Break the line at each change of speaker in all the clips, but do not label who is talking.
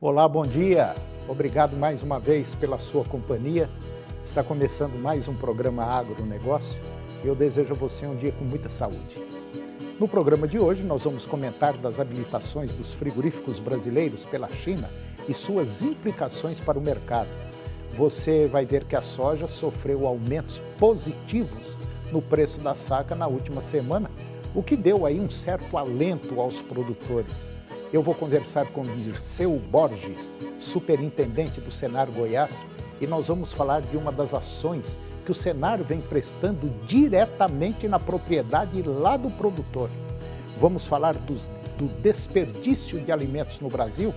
Olá, bom dia. Obrigado mais uma vez pela sua companhia. Está começando mais um programa Agronegócio. Eu desejo a você um dia com muita saúde. No programa de hoje, nós vamos comentar das habilitações dos frigoríficos brasileiros pela China e suas implicações para o mercado. Você vai ver que a soja sofreu aumentos positivos no preço da saca na última semana, o que deu aí um certo alento aos produtores. Eu vou conversar com Dirceu Borges, superintendente do Senar Goiás, e nós vamos falar de uma das ações que o Senar vem prestando diretamente na propriedade lá do produtor. Vamos falar dos, do desperdício de alimentos no Brasil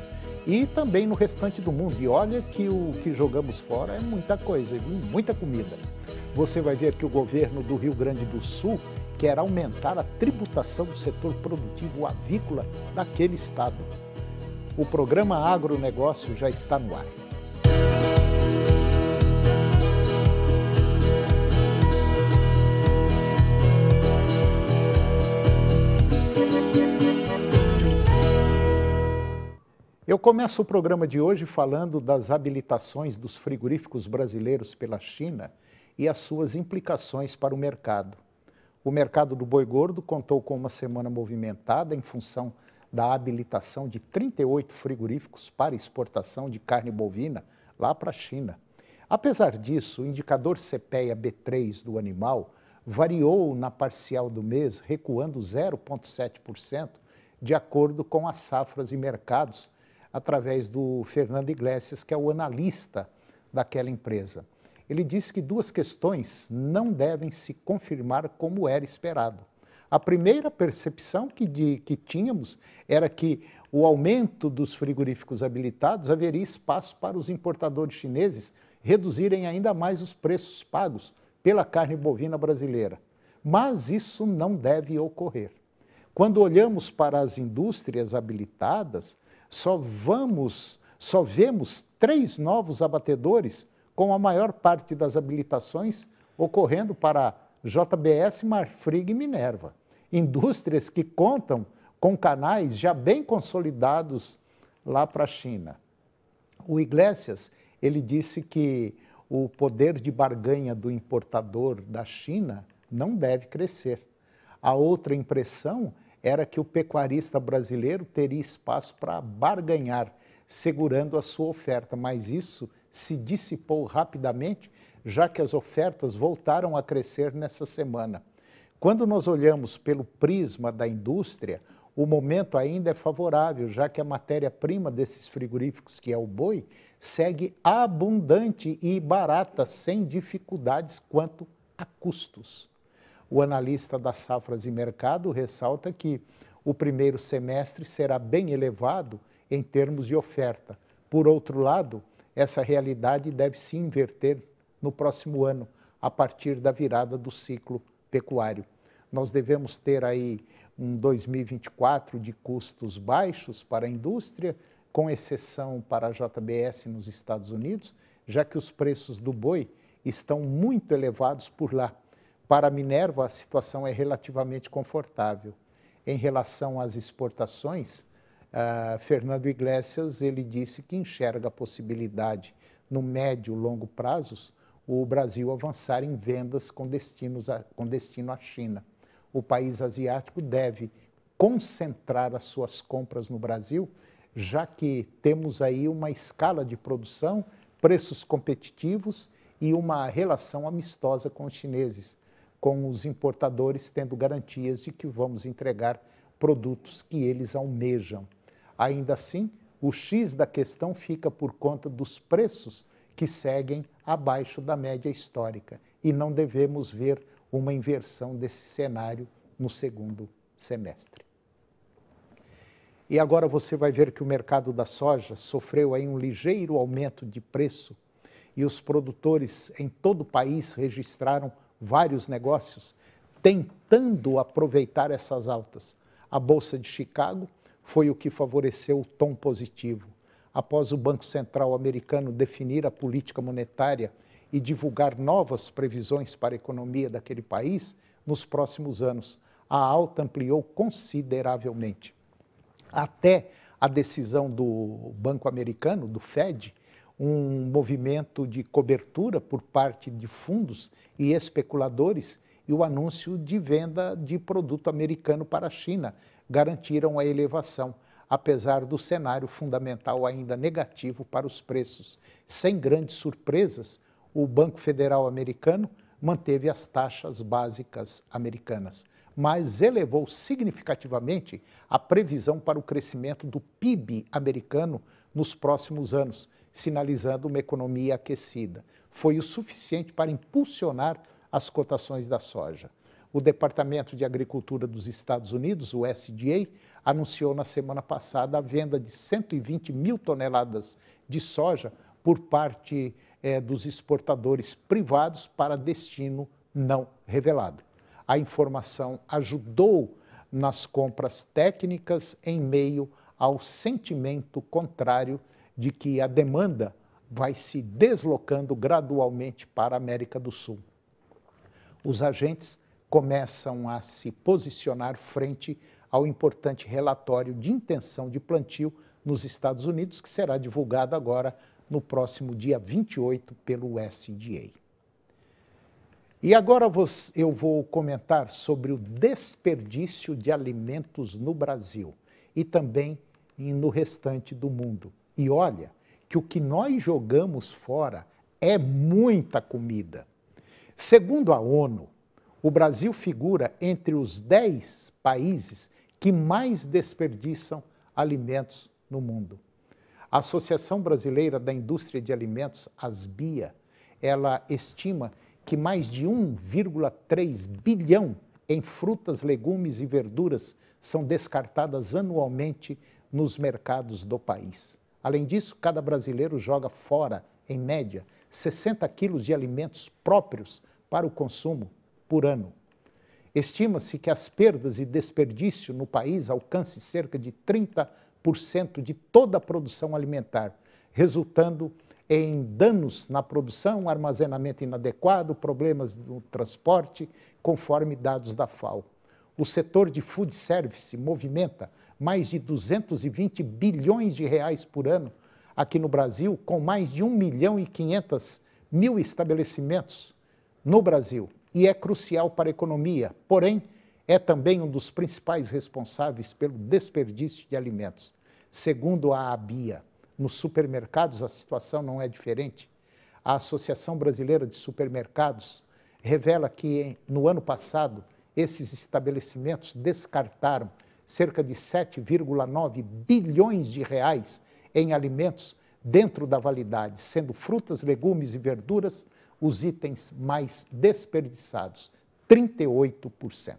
e também no restante do mundo. E olha que o que jogamos fora é muita coisa, muita comida. Você vai ver que o governo do Rio Grande do Sul quer aumentar a tributação do setor produtivo avícola daquele estado. O programa Agronegócio já está no ar. Eu começo o programa de hoje falando das habilitações dos frigoríficos brasileiros pela China e as suas implicações para o mercado. O mercado do boi gordo contou com uma semana movimentada em função da habilitação de 38 frigoríficos para exportação de carne bovina lá para a China. Apesar disso, o indicador CPEA B3 do animal variou na parcial do mês, recuando 0,7%, de acordo com as safras e mercados, através do Fernando Iglesias, que é o analista daquela empresa ele disse que duas questões não devem se confirmar como era esperado. A primeira percepção que, de, que tínhamos era que o aumento dos frigoríficos habilitados haveria espaço para os importadores chineses reduzirem ainda mais os preços pagos pela carne bovina brasileira. Mas isso não deve ocorrer. Quando olhamos para as indústrias habilitadas, só vamos, só vemos três novos abatedores com a maior parte das habilitações ocorrendo para JBS, Marfrig e Minerva, indústrias que contam com canais já bem consolidados lá para a China. O Iglesias, ele disse que o poder de barganha do importador da China não deve crescer. A outra impressão era que o pecuarista brasileiro teria espaço para barganhar, segurando a sua oferta, mas isso se dissipou rapidamente, já que as ofertas voltaram a crescer nessa semana. Quando nós olhamos pelo prisma da indústria, o momento ainda é favorável, já que a matéria-prima desses frigoríficos, que é o boi, segue abundante e barata, sem dificuldades quanto a custos. O analista das safras e mercado ressalta que o primeiro semestre será bem elevado em termos de oferta. Por outro lado, essa realidade deve se inverter no próximo ano, a partir da virada do ciclo pecuário. Nós devemos ter aí um 2024 de custos baixos para a indústria, com exceção para a JBS nos Estados Unidos, já que os preços do boi estão muito elevados por lá. Para a Minerva, a situação é relativamente confortável. Em relação às exportações, Uh, Fernando Iglesias ele disse que enxerga a possibilidade no médio e longo prazos o Brasil avançar em vendas com, destinos a, com destino à China. O país asiático deve concentrar as suas compras no Brasil, já que temos aí uma escala de produção, preços competitivos e uma relação amistosa com os chineses, com os importadores tendo garantias de que vamos entregar produtos que eles almejam. Ainda assim, o X da questão fica por conta dos preços que seguem abaixo da média histórica e não devemos ver uma inversão desse cenário no segundo semestre. E agora você vai ver que o mercado da soja sofreu aí um ligeiro aumento de preço e os produtores em todo o país registraram vários negócios tentando aproveitar essas altas. A bolsa de Chicago foi o que favoreceu o tom positivo. Após o Banco Central americano definir a política monetária e divulgar novas previsões para a economia daquele país, nos próximos anos, a alta ampliou consideravelmente. Até a decisão do Banco Americano, do Fed, um movimento de cobertura por parte de fundos e especuladores e o anúncio de venda de produto americano para a China, garantiram a elevação, apesar do cenário fundamental ainda negativo para os preços. Sem grandes surpresas, o Banco Federal americano manteve as taxas básicas americanas, mas elevou significativamente a previsão para o crescimento do PIB americano nos próximos anos, sinalizando uma economia aquecida. Foi o suficiente para impulsionar as cotações da soja. O Departamento de Agricultura dos Estados Unidos, o SDA, anunciou na semana passada a venda de 120 mil toneladas de soja por parte eh, dos exportadores privados para destino não revelado. A informação ajudou nas compras técnicas em meio ao sentimento contrário de que a demanda vai se deslocando gradualmente para a América do Sul. Os agentes começam a se posicionar frente ao importante relatório de intenção de plantio nos Estados Unidos, que será divulgado agora no próximo dia 28 pelo SDA. E agora eu vou comentar sobre o desperdício de alimentos no Brasil e também no restante do mundo. E olha que o que nós jogamos fora é muita comida. Segundo a ONU, o Brasil figura entre os 10 países que mais desperdiçam alimentos no mundo. A Associação Brasileira da Indústria de Alimentos, ASBIA, ela estima que mais de 1,3 bilhão em frutas, legumes e verduras são descartadas anualmente nos mercados do país. Além disso, cada brasileiro joga fora, em média, 60 quilos de alimentos próprios para o consumo por ano. Estima-se que as perdas e desperdício no país alcancem cerca de 30% de toda a produção alimentar, resultando em danos na produção, armazenamento inadequado, problemas no transporte, conforme dados da FAO. O setor de food service movimenta mais de 220 bilhões de reais por ano aqui no Brasil, com mais de 1 milhão e 500 mil estabelecimentos no Brasil e é crucial para a economia, porém, é também um dos principais responsáveis pelo desperdício de alimentos. Segundo a ABIA, nos supermercados a situação não é diferente. A Associação Brasileira de Supermercados revela que no ano passado esses estabelecimentos descartaram cerca de 7,9 bilhões de reais em alimentos dentro da validade, sendo frutas, legumes e verduras os itens mais desperdiçados, 38%.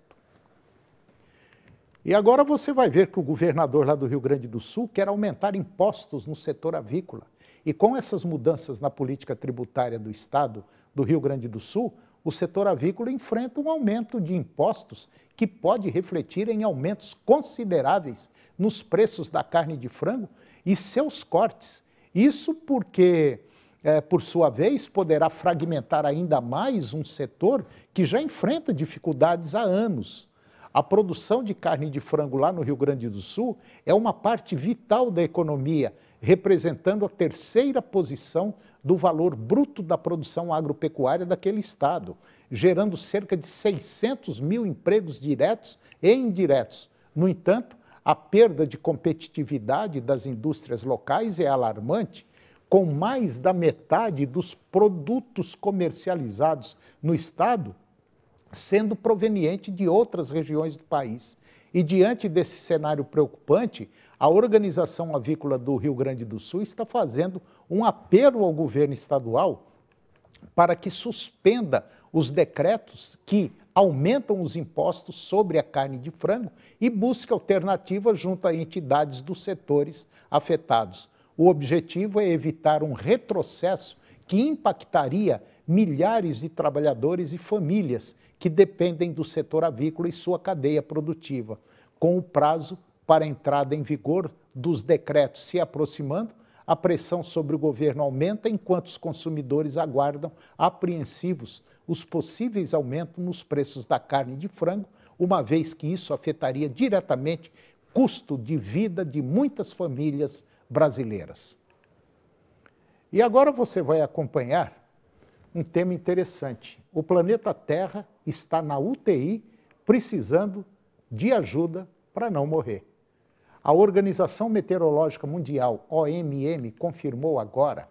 E agora você vai ver que o governador lá do Rio Grande do Sul quer aumentar impostos no setor avícola. E com essas mudanças na política tributária do Estado do Rio Grande do Sul, o setor avícola enfrenta um aumento de impostos que pode refletir em aumentos consideráveis nos preços da carne de frango e seus cortes. Isso porque é, por sua vez, poderá fragmentar ainda mais um setor que já enfrenta dificuldades há anos. A produção de carne de frango lá no Rio Grande do Sul é uma parte vital da economia, representando a terceira posição do valor bruto da produção agropecuária daquele estado, gerando cerca de 600 mil empregos diretos e indiretos. No entanto, a perda de competitividade das indústrias locais é alarmante com mais da metade dos produtos comercializados no Estado sendo proveniente de outras regiões do país. E diante desse cenário preocupante, a Organização Avícola do Rio Grande do Sul está fazendo um apelo ao governo estadual para que suspenda os decretos que aumentam os impostos sobre a carne de frango e busque alternativa junto a entidades dos setores afetados. O objetivo é evitar um retrocesso que impactaria milhares de trabalhadores e famílias que dependem do setor avícola e sua cadeia produtiva, com o prazo para a entrada em vigor dos decretos se aproximando, a pressão sobre o governo aumenta enquanto os consumidores aguardam apreensivos os possíveis aumentos nos preços da carne de frango, uma vez que isso afetaria diretamente custo de vida de muitas famílias brasileiras. E agora você vai acompanhar um tema interessante. O planeta Terra está na UTI precisando de ajuda para não morrer. A Organização Meteorológica Mundial, OMM, confirmou agora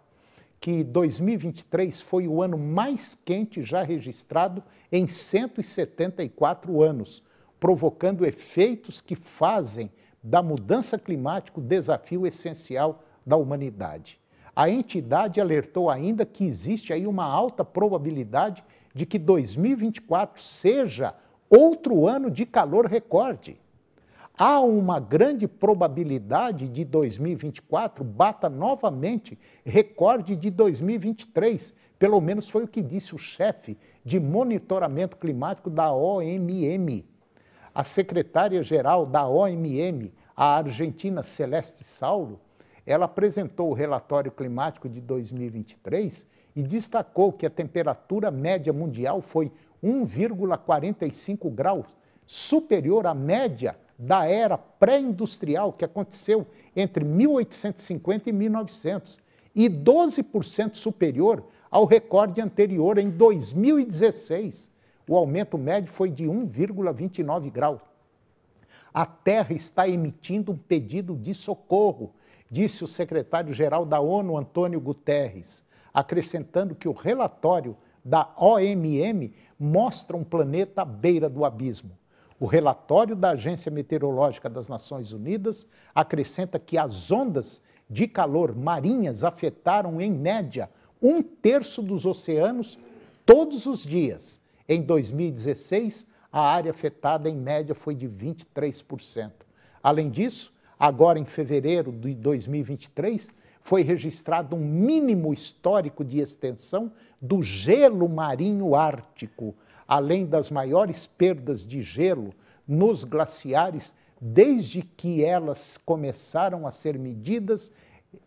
que 2023 foi o ano mais quente já registrado em 174 anos, provocando efeitos que fazem da mudança climática o desafio essencial da humanidade. A entidade alertou ainda que existe aí uma alta probabilidade de que 2024 seja outro ano de calor recorde. Há uma grande probabilidade de 2024 bata novamente recorde de 2023, pelo menos foi o que disse o chefe de monitoramento climático da OMM, a secretária-geral da OMM, a argentina Celeste Saulo, ela apresentou o relatório climático de 2023 e destacou que a temperatura média mundial foi 1,45 graus superior à média da era pré-industrial que aconteceu entre 1850 e 1900 e 12% superior ao recorde anterior em 2016, o aumento médio foi de 1,29 graus. A Terra está emitindo um pedido de socorro, disse o secretário-geral da ONU, Antônio Guterres, acrescentando que o relatório da OMM mostra um planeta à beira do abismo. O relatório da Agência Meteorológica das Nações Unidas acrescenta que as ondas de calor marinhas afetaram, em média, um terço dos oceanos todos os dias em 2016, a área afetada em média foi de 23%. Além disso, agora em fevereiro de 2023, foi registrado um mínimo histórico de extensão do gelo marinho ártico, além das maiores perdas de gelo nos glaciares desde que elas começaram a ser medidas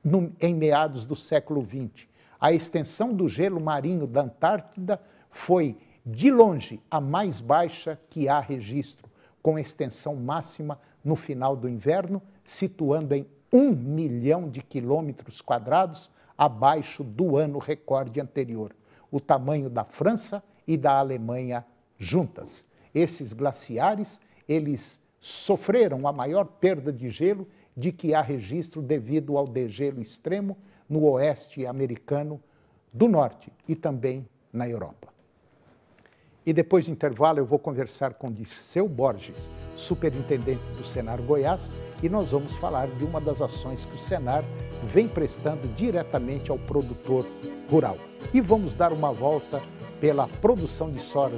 no, em meados do século XX. A extensão do gelo marinho da Antártida foi de longe, a mais baixa que há registro, com extensão máxima no final do inverno, situando em 1 milhão de quilômetros quadrados abaixo do ano recorde anterior, o tamanho da França e da Alemanha juntas. Esses glaciares, eles sofreram a maior perda de gelo de que há registro devido ao degelo extremo no oeste americano, do norte e também na Europa. E depois do intervalo eu vou conversar com Disseu Borges, superintendente do Senar Goiás, e nós vamos falar de uma das ações que o Senar vem prestando diretamente ao produtor rural. E vamos dar uma volta pela produção de soja,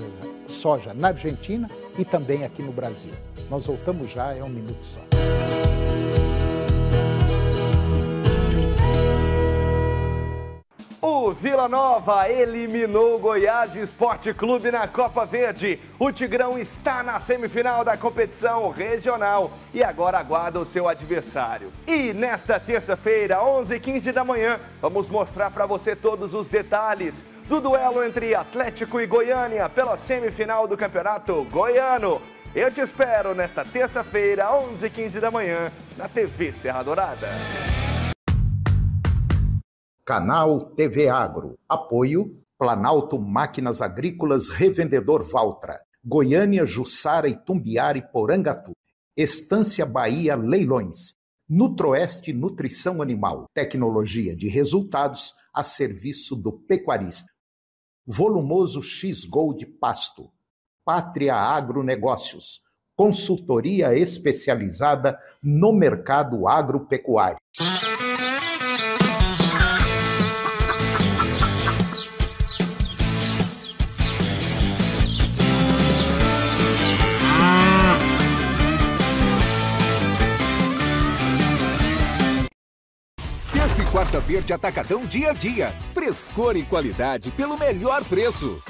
soja na Argentina e também aqui no Brasil. Nós voltamos já, é um minuto só. Vila Nova eliminou o Goiás
Esporte Clube na Copa Verde. O Tigrão está na semifinal da competição regional e agora aguarda o seu adversário. E nesta terça-feira, 11h15 da manhã, vamos mostrar para você todos os detalhes do duelo entre Atlético e Goiânia pela semifinal do Campeonato Goiano. Eu te espero nesta
terça-feira, 11h15 da manhã, na TV Serra Dourada.
Canal TV Agro. Apoio Planalto Máquinas Agrícolas Revendedor Valtra. Goiânia, Jussara, Itumbiara e Porangatu. Estância Bahia Leilões. Nutroeste Nutrição Animal. Tecnologia de resultados a serviço do pecuarista. Volumoso X Gold Pasto. Pátria Agronegócios. Consultoria especializada no mercado agropecuário.
Horta Verde Atacadão Dia a Dia. Frescor e qualidade pelo melhor preço.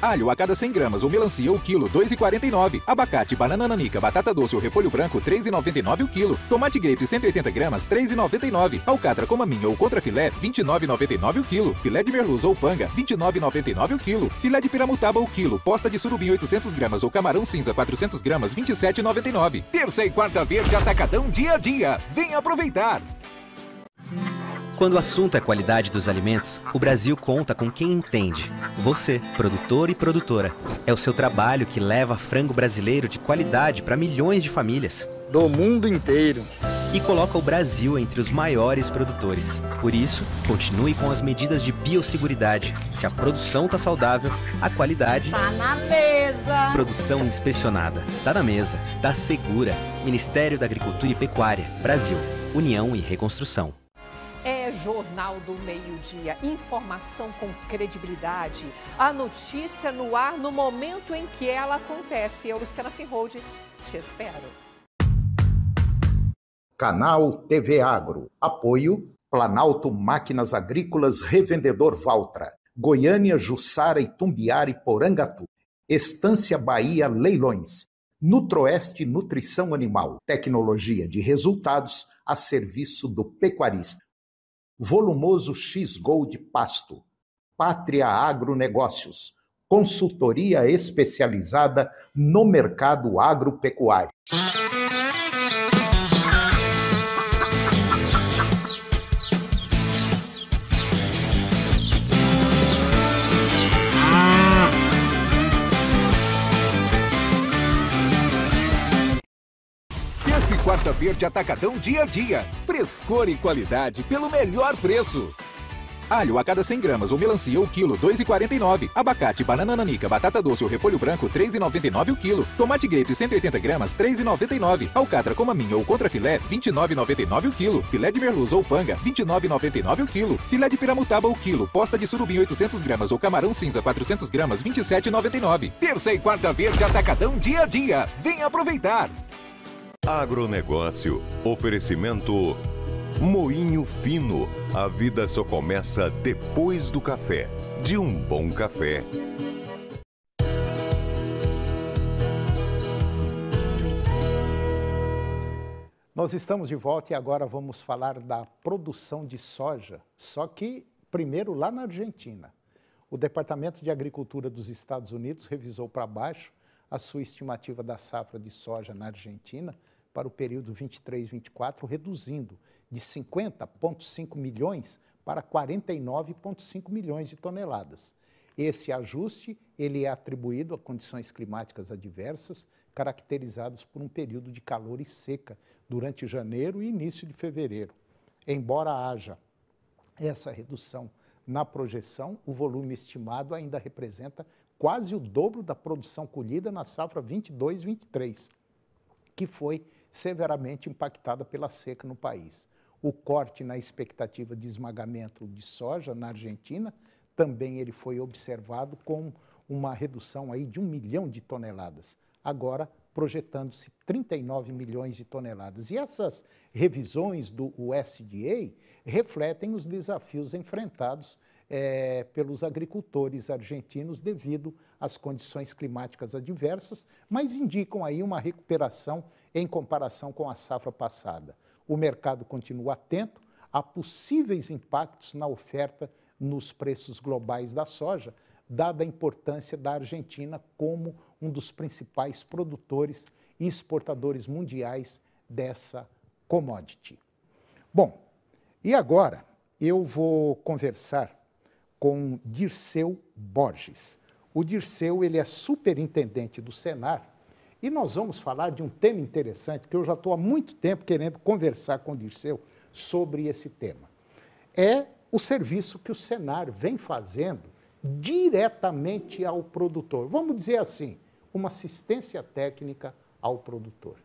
Alho a cada 100 gramas ou melancia o quilo, 2,49. Abacate, banana nanica, batata doce ou repolho branco, 3,99 o quilo. Tomate grape, 180 gramas, 3,99. Alcatra, comaminha ou filé 29,99 o quilo. Filé de merluza ou panga, 29,99 o quilo. Filé de piramutaba o quilo. Posta de surubim, 800 gramas ou camarão cinza, 400 gramas, 27,99. Terça e quarta verde atacadão dia a dia. Vem aproveitar!
Quando o assunto é qualidade dos alimentos, o Brasil conta com quem entende. Você, produtor e produtora. É o seu trabalho que leva frango brasileiro de qualidade para milhões de famílias. Do mundo inteiro. E coloca o Brasil entre os maiores produtores. Por isso, continue com as medidas de biosseguridade. Se a produção está saudável, a qualidade. Tá na mesa! Produção inspecionada. Tá na mesa. Tá segura. Ministério da Agricultura e Pecuária. Brasil. União e Reconstrução. Jornal do Meio-Dia. Informação com credibilidade. A notícia no ar no momento em que ela acontece. Eu, Luciana Finhold, te espero.
Canal TV Agro. Apoio. Planalto Máquinas Agrícolas Revendedor Valtra. Goiânia, Jussara, Itumbiara e Porangatu. Estância Bahia Leilões. Nutroeste Nutrição Animal, tecnologia de resultados a serviço do pecuarista volumoso x Gold Pasto, Pátria Agronegócios, consultoria especializada no mercado agropecuário.
Quarta Verde Atacadão Dia a Dia. Frescor e qualidade pelo melhor preço. Alho a cada 100 gramas ou melancia o quilo, 2,49. Abacate, banana nanica, batata doce ou repolho branco, 3,99 o quilo. Tomate grape, 180 gramas, 3,99. Alcatra com minha ou contra filé, 29,99 o quilo. Filé de merluza ou panga, 29,99 o quilo. Filé de piramutaba o quilo. Posta de surubim, 800 gramas ou camarão cinza, 400 gramas, 27,99. Terça e quarta verde, atacadão dia a dia. Vem aproveitar! Agronegócio. Oferecimento Moinho Fino. A vida só começa depois do café. De um bom café.
Nós estamos de volta e agora vamos falar da produção de soja, só que primeiro lá na Argentina. O Departamento de Agricultura dos Estados Unidos revisou para baixo a sua estimativa da safra de soja na Argentina para o período 23-24, reduzindo de 50,5 milhões para 49,5 milhões de toneladas. Esse ajuste ele é atribuído a condições climáticas adversas, caracterizadas por um período de calor e seca durante janeiro e início de fevereiro. Embora haja essa redução na projeção, o volume estimado ainda representa quase o dobro da produção colhida na safra 22-23, que foi severamente impactada pela seca no país. O corte na expectativa de esmagamento de soja na Argentina também ele foi observado com uma redução aí de um milhão de toneladas. Agora projetando-se 39 milhões de toneladas. E essas revisões do USDA refletem os desafios enfrentados é, pelos agricultores argentinos devido às condições climáticas adversas, mas indicam aí uma recuperação em comparação com a safra passada. O mercado continua atento a possíveis impactos na oferta nos preços globais da soja, dada a importância da Argentina como um dos principais produtores e exportadores mundiais dessa commodity. Bom, e agora eu vou conversar com Dirceu Borges. O Dirceu ele é superintendente do Senar e nós vamos falar de um tema interessante que eu já estou há muito tempo querendo conversar com o Dirceu sobre esse tema. É o serviço que o Senar vem fazendo diretamente ao produtor. Vamos dizer assim, uma assistência técnica ao produtor.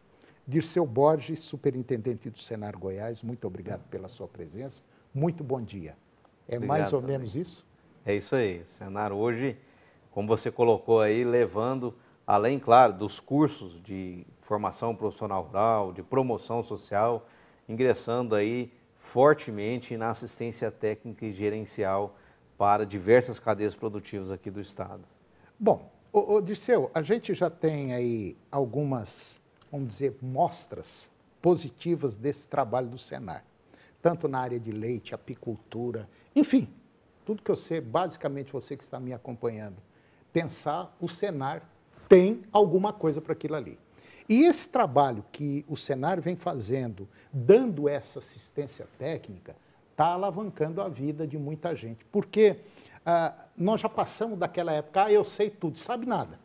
Dirceu Borges, superintendente do Senar Goiás, muito obrigado pela sua presença. Muito bom dia. É obrigado mais ou também. menos isso?
É isso aí. O Senar hoje, como você colocou aí, levando além, claro, dos cursos de formação profissional rural, de promoção social, ingressando aí fortemente na assistência técnica e gerencial para diversas cadeias produtivas aqui do Estado.
Bom, Odisseu, a gente já tem aí algumas, vamos dizer, mostras positivas desse trabalho do Senar, tanto na área de leite, apicultura, enfim, tudo que eu sei, basicamente você que está me acompanhando, pensar o Senar tem alguma coisa para aquilo ali. E esse trabalho que o cenário vem fazendo, dando essa assistência técnica, está alavancando a vida de muita gente. Porque ah, nós já passamos daquela época, ah, eu sei tudo, sabe nada.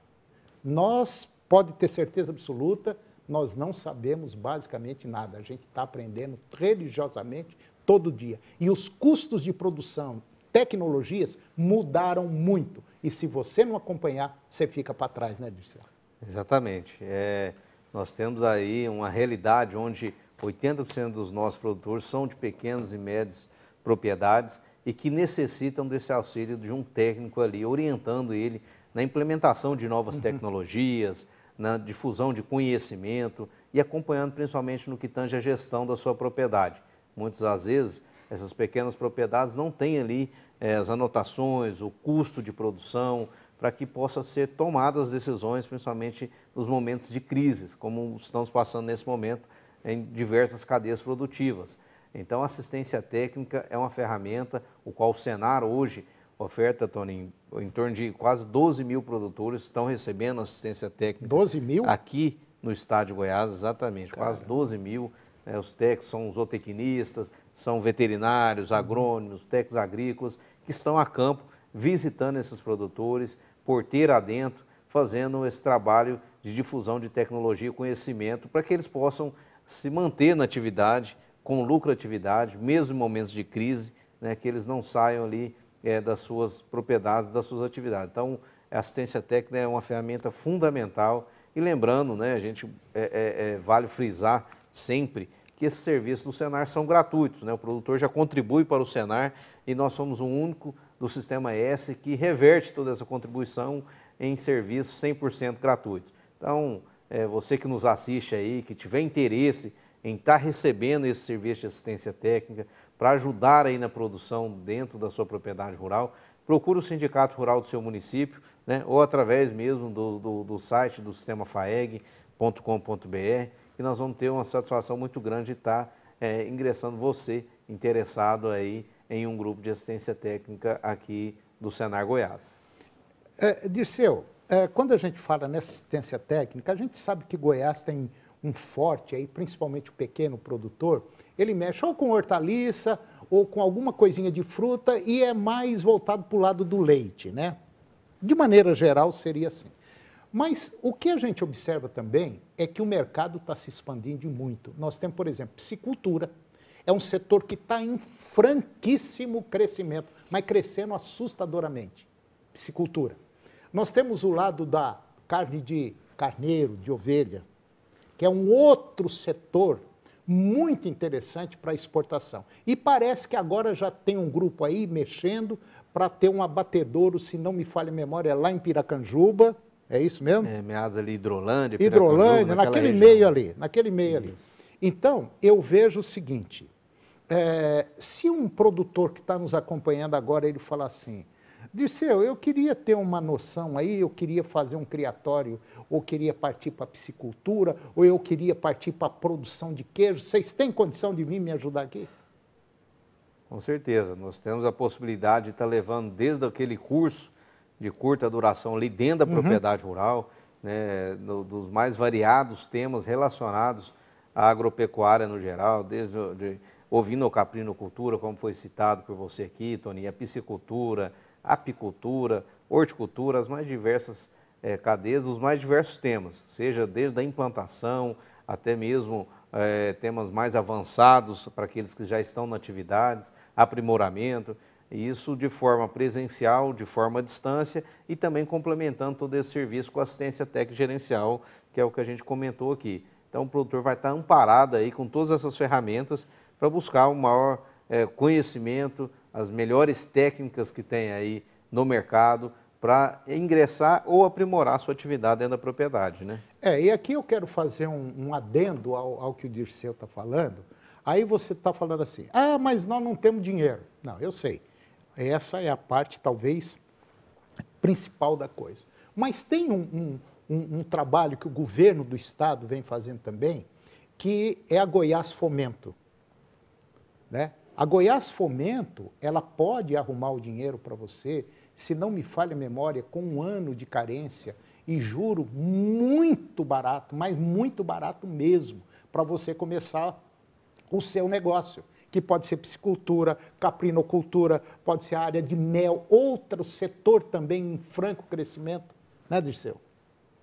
Nós, pode ter certeza absoluta, nós não sabemos basicamente nada. A gente está aprendendo religiosamente todo dia. E os custos de produção tecnologias mudaram muito. E se você não acompanhar, você fica para trás, né, Dirceu?
Exatamente. É, nós temos aí uma realidade onde 80% dos nossos produtores são de pequenas e médias propriedades e que necessitam desse auxílio de um técnico ali, orientando ele na implementação de novas uhum. tecnologias, na difusão de conhecimento e acompanhando principalmente no que tange a gestão da sua propriedade. Muitas das vezes essas pequenas propriedades não têm ali é, as anotações, o custo de produção, para que possa ser tomadas decisões, principalmente nos momentos de crises, como estamos passando nesse momento em diversas cadeias produtivas. Então, a assistência técnica é uma ferramenta, o qual o Senar hoje oferta, Tony em torno de quase 12 mil produtores estão recebendo assistência técnica. 12 mil? Aqui no estado de Goiás, exatamente, Cara. quase 12 mil. Né, os técnicos são os zootecnistas, são veterinários, agrônomos, técnicos agrícolas, que estão a campo visitando esses produtores, porteira adentro, fazendo esse trabalho de difusão de tecnologia e conhecimento para que eles possam se manter na atividade, com lucratividade, mesmo em momentos de crise, né, que eles não saiam ali é, das suas propriedades, das suas atividades. Então, a assistência técnica é uma ferramenta fundamental e lembrando, né, a gente é, é, é vale frisar sempre que esses serviços do Senar são gratuitos. Né? O produtor já contribui para o Senar e nós somos o único do Sistema S que reverte toda essa contribuição em serviços 100% gratuitos. Então, é, você que nos assiste aí, que tiver interesse em estar tá recebendo esse serviço de assistência técnica para ajudar aí na produção dentro da sua propriedade rural, procure o sindicato rural do seu município, né, ou através mesmo do, do, do site do sistema faeg.com.br, que nós vamos ter uma satisfação muito grande estar tá, é, ingressando você interessado aí em um grupo de assistência técnica aqui do Senar Goiás.
É, Dirceu, é, quando a gente fala nessa assistência técnica, a gente sabe que Goiás tem um forte aí, principalmente o pequeno produtor, ele mexe ou com hortaliça ou com alguma coisinha de fruta e é mais voltado para o lado do leite, né? De maneira geral, seria assim. Mas o que a gente observa também é que o mercado está se expandindo muito. Nós temos, por exemplo, psicultura. É um setor que está em franquíssimo crescimento, mas crescendo assustadoramente. Psicultura. Nós temos o lado da carne de carneiro, de ovelha, que é um outro setor muito interessante para exportação. E parece que agora já tem um grupo aí mexendo para ter um abatedouro, se não me falha a memória, lá em Piracanjuba é isso mesmo? É,
meados ali, Hidrolândia. Hidrolândia, naquele região. meio
ali, naquele meio ali. Então, eu vejo o seguinte, é, se um produtor que está nos acompanhando agora, ele falar assim, Dirceu, eu queria ter uma noção aí, eu queria fazer um criatório, ou queria partir para a piscicultura, ou eu queria partir para a produção de queijo. Vocês têm condição de vir me ajudar aqui? Com
certeza, nós temos a possibilidade de estar tá levando desde aquele curso de curta duração ali dentro da uhum. propriedade rural, né, dos mais variados temas relacionados à agropecuária no geral, desde de, ouvindo o caprinocultura, como foi citado por você aqui, a piscicultura, apicultura, horticultura, as mais diversas é, cadeias, os mais diversos temas, seja desde a implantação até mesmo é, temas mais avançados para aqueles que já estão na atividades, aprimoramento isso de forma presencial, de forma à distância e também complementando todo esse serviço com assistência técnica gerencial, que é o que a gente comentou aqui. Então o produtor vai estar amparado aí com todas essas ferramentas para buscar o maior é, conhecimento, as melhores técnicas que tem aí no mercado para ingressar ou aprimorar a sua atividade dentro da propriedade, né?
É, e aqui eu quero fazer um, um adendo ao, ao que o Dirceu está falando. Aí você está falando assim, ah, mas nós não temos dinheiro. Não, eu sei. Essa é a parte, talvez, principal da coisa. Mas tem um, um, um, um trabalho que o governo do Estado vem fazendo também, que é a Goiás Fomento. Né? A Goiás Fomento, ela pode arrumar o dinheiro para você, se não me falha a memória, com um ano de carência e juro muito barato, mas muito barato mesmo, para você começar o seu negócio que pode ser piscicultura, caprinocultura, pode ser a área de mel, outro setor também em franco crescimento, né, Dirceu?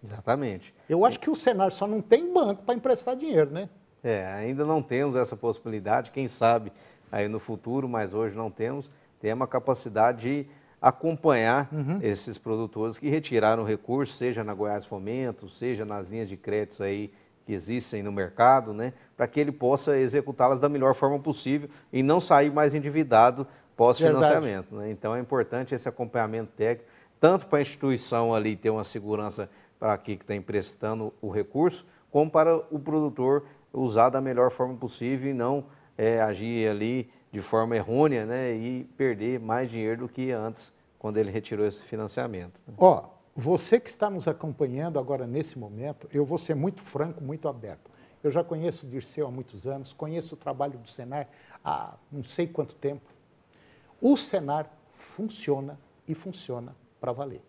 Exatamente. Eu acho que o cenário só não tem banco para emprestar dinheiro, né?
É, ainda não temos essa possibilidade, quem sabe aí no futuro, mas hoje não temos. Temos a capacidade de acompanhar uhum. esses produtores que retiraram recursos, seja na Goiás Fomento, seja nas linhas de créditos aí que existem no mercado, né, para que ele possa executá-las da melhor forma possível e não sair mais endividado pós-financiamento. Né? Então é importante esse acompanhamento técnico, tanto para a instituição ali ter uma segurança para aqui que está emprestando o recurso, como para o produtor usar da melhor forma possível e não é, agir ali de forma errônea né, e perder mais dinheiro do que antes quando ele retirou esse financiamento.
Né. Ó, né? oh você que está nos acompanhando agora nesse momento, eu vou ser muito franco, muito aberto. Eu já conheço o Dirceu há muitos anos, conheço o trabalho do Senar há não sei quanto tempo. O Senar funciona e funciona para valer.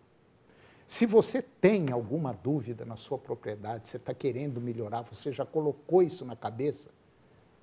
Se você tem alguma dúvida na sua propriedade, você está querendo melhorar, você já colocou isso na cabeça,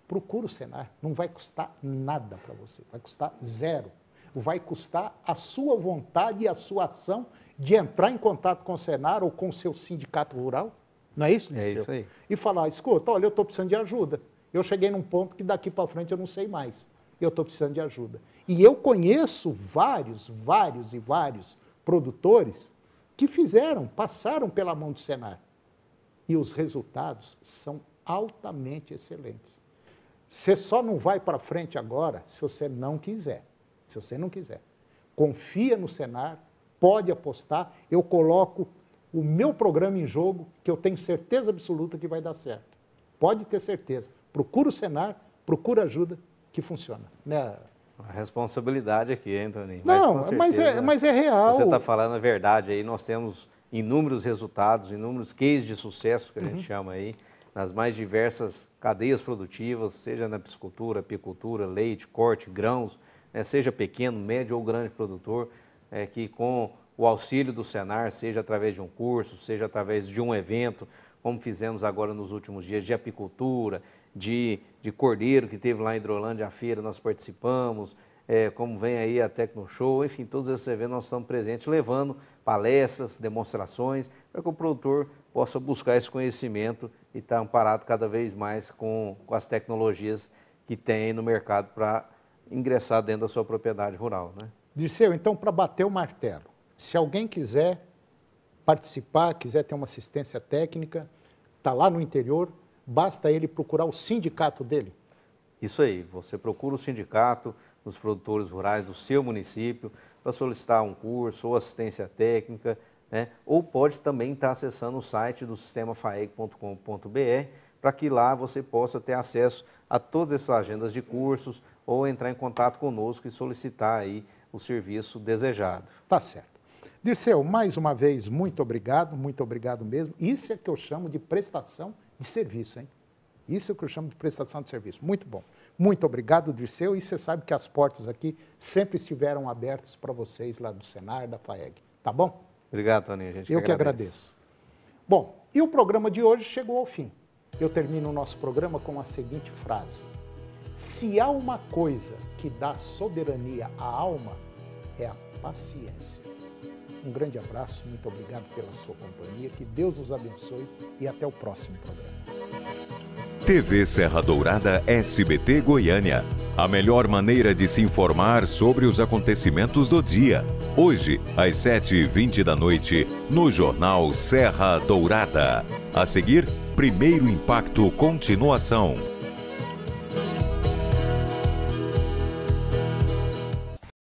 procura o Senar. Não vai custar nada para você, vai custar zero. Vai custar a sua vontade e a sua ação de entrar em contato com o Senar ou com o seu sindicato rural, não é isso, é Liceu? É isso aí. E falar, escuta, olha, eu estou precisando de ajuda. Eu cheguei num ponto que daqui para frente eu não sei mais. Eu estou precisando de ajuda. E eu conheço vários, vários e vários produtores que fizeram, passaram pela mão do Senar. E os resultados são altamente excelentes. Você só não vai para frente agora se você não quiser. Se você não quiser. Confia no Senar, pode apostar, eu coloco o meu programa em jogo, que eu tenho certeza absoluta que vai dar certo. Pode ter certeza. Procura o Senar, procura ajuda, que funciona. Né?
A responsabilidade aqui, hein, Toninho? Não, mas, certeza, mas, é, mas é real. Você está falando a verdade aí, nós temos inúmeros resultados, inúmeros cases de sucesso, que a gente uhum. chama aí, nas mais diversas cadeias produtivas, seja na piscicultura, apicultura, leite, corte, grãos, né, seja pequeno, médio ou grande produtor é, que com o auxílio do Senar, seja através de um curso, seja através de um evento, como fizemos agora nos últimos dias, de apicultura, de, de cordeiro, que teve lá em Hidrolândia a feira, nós participamos, é, como vem aí a Tecno Show, enfim, todos esses eventos nós estamos presentes, levando palestras, demonstrações, para que o produtor possa buscar esse conhecimento e estar tá amparado cada vez mais com, com as tecnologias que tem no mercado para ingressar dentro da
sua propriedade rural. Né? Dirceu, então, para bater o martelo, se alguém quiser participar, quiser ter uma assistência técnica, está lá no interior, basta ele procurar o sindicato dele. Isso aí, você procura o sindicato dos
produtores rurais do seu município para solicitar um curso ou assistência técnica, né? ou pode também estar tá acessando o site do sistemafaeg.com.br para que lá você possa ter acesso a todas essas agendas de cursos ou entrar em contato conosco
e solicitar aí o serviço desejado. Tá certo. Dirceu, mais uma vez, muito obrigado, muito obrigado mesmo. Isso é que eu chamo de prestação de serviço, hein? Isso é que eu chamo de prestação de serviço. Muito bom. Muito obrigado, Dirceu. E você sabe que as portas aqui sempre estiveram abertas para vocês lá do Senar, da FAEG. Tá bom? Obrigado, Toninho. Gente eu que agradeço. agradeço. Bom, e o programa de hoje chegou ao fim. Eu termino o nosso programa com a seguinte frase: Se há uma coisa que dá soberania à alma, paciência. Um grande abraço, muito obrigado pela sua companhia, que Deus os abençoe e até o próximo programa.
TV Serra Dourada SBT Goiânia. A melhor maneira de se informar sobre os acontecimentos do dia. Hoje, às 7h20 da noite, no Jornal Serra Dourada. A seguir, Primeiro Impacto Continuação.